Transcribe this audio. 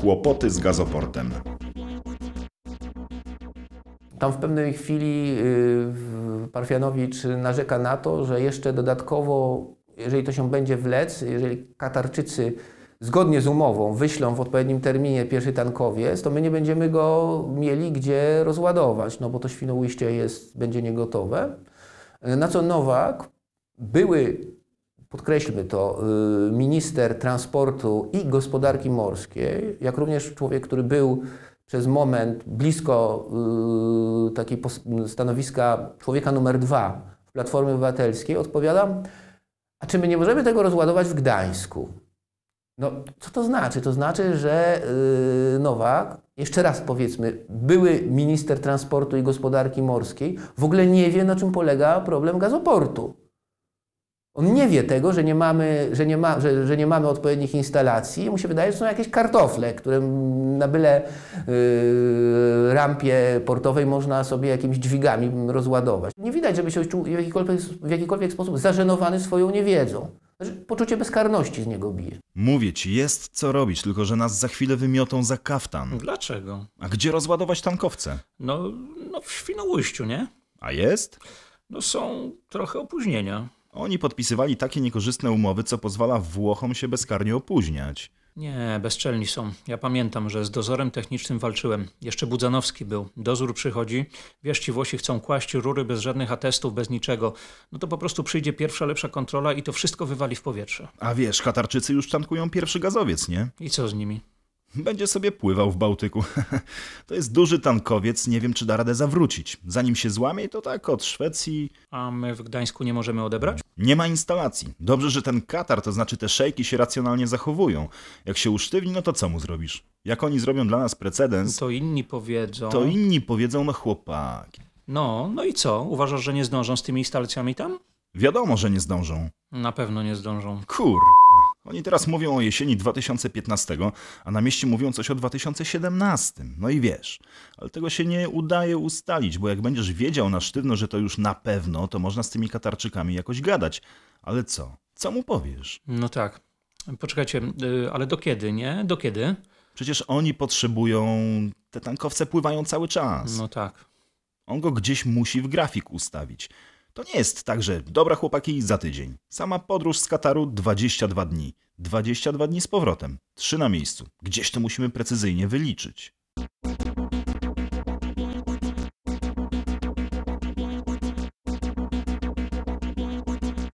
kłopoty z gazoportem. Tam w pewnej chwili y, Parfianowicz narzeka na to, że jeszcze dodatkowo, jeżeli to się będzie wlec, jeżeli Katarczycy zgodnie z umową wyślą w odpowiednim terminie pierwszy tankowiec, to my nie będziemy go mieli gdzie rozładować, no bo to Świnoujście jest, będzie niegotowe. Na co Nowak, były podkreślmy to, y, minister transportu i gospodarki morskiej, jak również człowiek, który był przez moment blisko y, takiej takiego stanowiska człowieka numer dwa w Platformie Obywatelskiej, odpowiada, a czy my nie możemy tego rozładować w Gdańsku? No, co to znaczy? To znaczy, że y, Nowak, jeszcze raz powiedzmy, były minister transportu i gospodarki morskiej, w ogóle nie wie, na czym polega problem gazoportu. On nie wie tego, że nie mamy, że nie ma, że, że nie mamy odpowiednich instalacji. Mu się wydaje, że są jakieś kartofle, które na byle yy, rampie portowej można sobie jakimiś dźwigami rozładować. Nie widać, żeby się czuł w jakikolwiek, w jakikolwiek sposób zażenowany swoją niewiedzą. Znaczy, poczucie bezkarności z niego bije. Mówię ci, jest co robić, tylko że nas za chwilę wymiotą za kaftan. Dlaczego? A gdzie rozładować tankowce? No, no w Świnoujściu, nie? A jest? No są trochę opóźnienia. Oni podpisywali takie niekorzystne umowy, co pozwala Włochom się bezkarnie opóźniać. Nie, bezczelni są. Ja pamiętam, że z dozorem technicznym walczyłem. Jeszcze Budzanowski był. Dozór przychodzi, wiesz, ci Włosi chcą kłaść rury bez żadnych atestów, bez niczego. No to po prostu przyjdzie pierwsza, lepsza kontrola i to wszystko wywali w powietrze. A wiesz, Katarczycy już tankują pierwszy gazowiec, nie? I co z nimi? Będzie sobie pływał w Bałtyku. to jest duży tankowiec, nie wiem czy da radę zawrócić. Zanim się złamie, to tak od Szwecji. A my w Gdańsku nie możemy odebrać? Nie ma instalacji. Dobrze, że ten Katar, to znaczy te szejki się racjonalnie zachowują. Jak się usztywni, no to co mu zrobisz? Jak oni zrobią dla nas precedens? To inni powiedzą. To inni powiedzą, no chłopaki. No, no i co? Uważasz, że nie zdążą z tymi instalacjami tam? Wiadomo, że nie zdążą. Na pewno nie zdążą. Kur. Oni teraz mówią o jesieni 2015, a na mieście mówią coś o 2017. No i wiesz, ale tego się nie udaje ustalić, bo jak będziesz wiedział na sztywno, że to już na pewno, to można z tymi Katarczykami jakoś gadać. Ale co? Co mu powiesz? No tak. Poczekajcie, y, ale do kiedy, nie? Do kiedy? Przecież oni potrzebują. Te tankowce pływają cały czas. No tak. On go gdzieś musi w grafik ustawić. To nie jest tak, że dobra chłopaki za tydzień. Sama podróż z Kataru 22 dni. 22 dni z powrotem. 3 na miejscu. Gdzieś to musimy precyzyjnie wyliczyć.